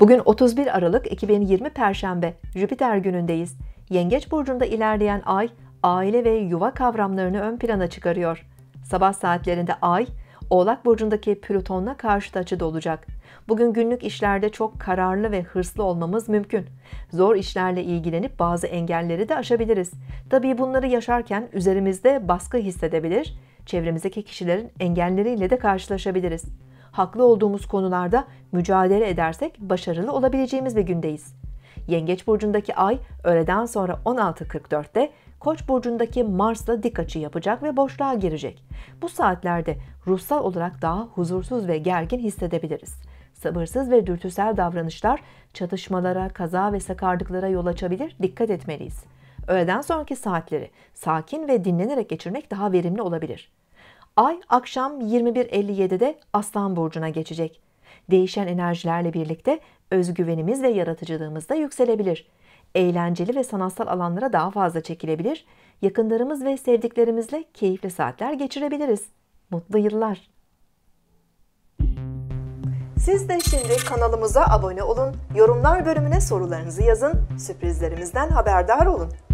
Bugün 31 Aralık 2020 Perşembe, Jüpiter günündeyiz. Yengeç burcunda ilerleyen ay, aile ve yuva kavramlarını ön plana çıkarıyor. Sabah saatlerinde ay, Oğlak burcundaki Plüton'la karşıt açıda olacak. Bugün günlük işlerde çok kararlı ve hırslı olmamız mümkün. Zor işlerle ilgilenip bazı engelleri de aşabiliriz. Tabii bunları yaşarken üzerimizde baskı hissedebilir, çevremizdeki kişilerin engelleriyle de karşılaşabiliriz haklı olduğumuz konularda mücadele edersek başarılı olabileceğimiz bir gündeyiz. Yengeç burcundaki ay öğleden sonra 16.44'te Koç burcundaki Mars'la dik açı yapacak ve boşluğa girecek. Bu saatlerde ruhsal olarak daha huzursuz ve gergin hissedebiliriz. Sabırsız ve dürtüsel davranışlar çatışmalara, kaza ve sakarlıklara yol açabilir. Dikkat etmeliyiz. Öğleden sonraki saatleri sakin ve dinlenerek geçirmek daha verimli olabilir. Ay akşam 21.57'de Aslan burcuna geçecek. Değişen enerjilerle birlikte özgüvenimiz ve yaratıcılığımız da yükselebilir. Eğlenceli ve sanatsal alanlara daha fazla çekilebilir. Yakınlarımız ve sevdiklerimizle keyifli saatler geçirebiliriz. Mutlu yıllar. Siz de şimdi kanalımıza abone olun, yorumlar bölümüne sorularınızı yazın, sürprizlerimizden haberdar olun.